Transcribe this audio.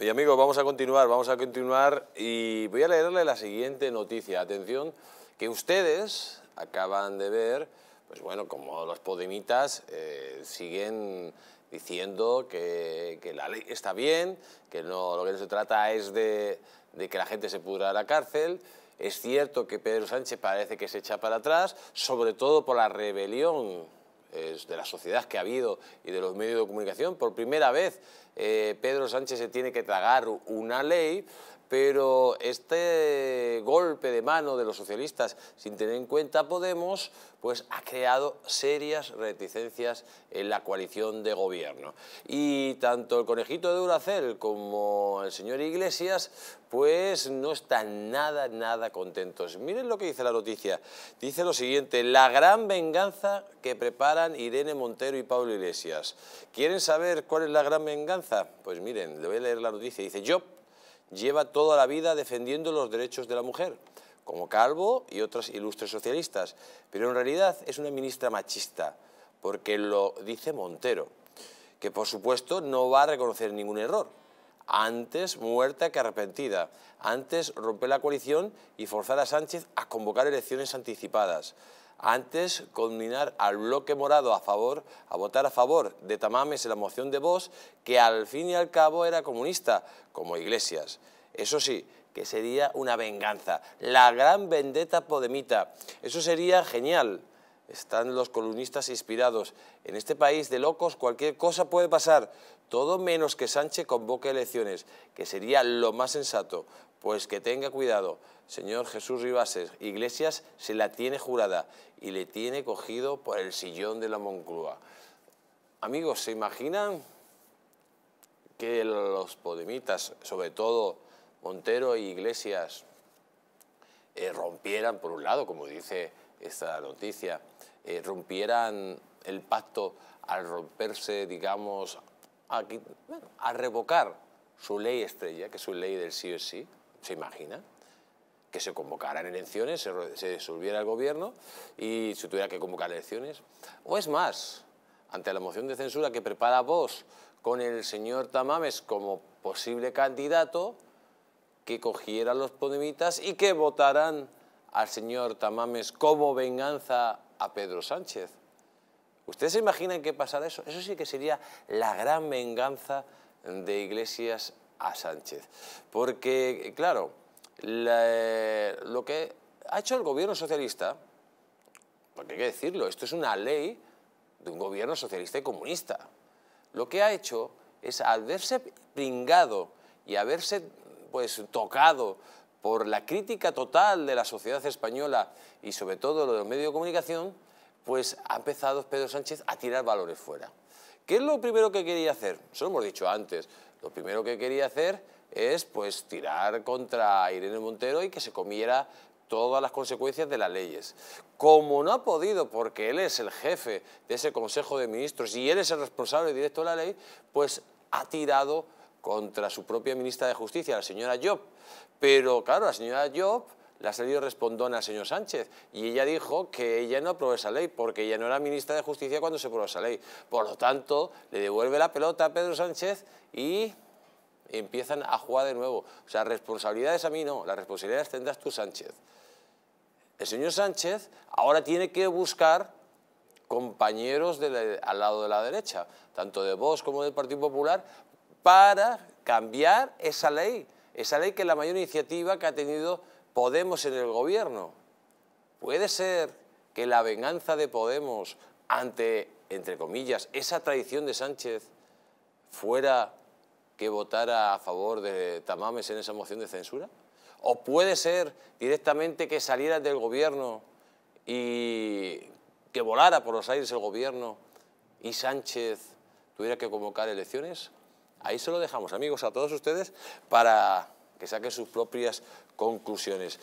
Y amigos, vamos a continuar, vamos a continuar y voy a leerle la siguiente noticia. Atención, que ustedes acaban de ver, pues bueno, como los podemitas eh, siguen diciendo que, la ley está bien, que no, lo que no se trata es de, de que la gente se pudra a la cárcel, es cierto que Pedro Sánchez parece que se echa para atrás, sobre todo por la rebelión de la sociedad que ha habido y de los medios de comunicación. Por primera vez eh, Pedro Sánchez se tiene que tragar una ley pero este golpe de mano de los socialistas sin tener en cuenta Podemos, pues ha creado serias reticencias en la coalición de gobierno. Y tanto el conejito de Duracel como el señor Iglesias, pues no están nada, nada contentos. Miren lo que dice la noticia. Dice lo siguiente, la gran venganza que preparan Irene Montero y Pablo Iglesias. ¿Quieren saber cuál es la gran venganza? Pues miren, le voy a leer la noticia. Dice, yo lleva toda la vida defendiendo los derechos de la mujer, como Calvo y otros ilustres socialistas, pero en realidad es una ministra machista, porque lo dice Montero, que por supuesto no va a reconocer ningún error, antes muerta que arrepentida, antes romper la coalición y forzar a Sánchez a convocar elecciones anticipadas, antes, conminar al bloque morado a favor, a votar a favor de Tamames en la moción de voz que al fin y al cabo era comunista, como Iglesias. Eso sí, que sería una venganza, la gran vendetta podemita. Eso sería genial. Están los columnistas inspirados. En este país de locos cualquier cosa puede pasar, todo menos que Sánchez convoque elecciones, que sería lo más sensato, pues que tenga cuidado. Señor Jesús Ribases, Iglesias se la tiene jurada y le tiene cogido por el sillón de la Moncloa. Amigos, ¿se imaginan que los podemitas, sobre todo Montero e Iglesias, eh, rompieran, por un lado, como dice esta noticia, eh, rompieran el pacto al romperse, digamos, a, revocar su ley estrella, que es su ley del sí o sí, ¿Se imagina? que se convocaran elecciones, se, se, disolviera el gobierno y se tuviera que convocar elecciones. O es más, ante la moción de censura que prepara vos con el señor Tamames como posible candidato, que cogieran los podemitas y que votaran al señor Tamames como venganza a Pedro Sánchez. ¿Ustedes se imaginan qué pasará eso? Eso sí que sería la gran venganza de Iglesias a Sánchez. Porque, claro, eh, lo que ha hecho el gobierno socialista, porque hay que decirlo, esto es una ley de un gobierno socialista y comunista. Lo que ha hecho es, al verse pringado y haberse pues, tocado por la crítica total de la sociedad española y sobre todo de los medios de comunicación, pues ha empezado Pedro Sánchez a tirar valores fuera. ¿Qué es lo primero que quería hacer? Eso lo hemos dicho antes. Lo primero que quería hacer es pues tirar contra Irene Montero y que se comiera todas las consecuencias de las leyes. Como no ha podido, porque él es el jefe de ese Consejo de Ministros y él es el responsable directo de la ley, pues ha tirado contra su propia ministra de Justicia, la señora Job. Pero claro, la señora Job la ha salido respondona al señor Sánchez y ella dijo que ella no aprobó esa ley porque ella no era ministra de Justicia cuando se aprobó esa ley. Por lo tanto, le devuelve la pelota a Pedro Sánchez y empiezan a jugar de nuevo. O sea, responsabilidades a mí no, las responsabilidades tendrás tú, Sánchez. El señor Sánchez ahora tiene que buscar compañeros al lado de la derecha, tanto de Vox como del Partido Popular, para cambiar esa ley, esa ley que es la mayor iniciativa que ha tenido Podemos en el gobierno. Puede ser que la venganza de Podemos ante, entre comillas, esa traición de Sánchez fuera que votara a favor de Tamames en esa moción de censura? ¿O puede ser directamente que saliera del gobierno y que volara por los aires el gobierno y Sánchez tuviera que convocar elecciones? Ahí se lo dejamos, amigos, a todos ustedes para que saque sus propias conclusiones.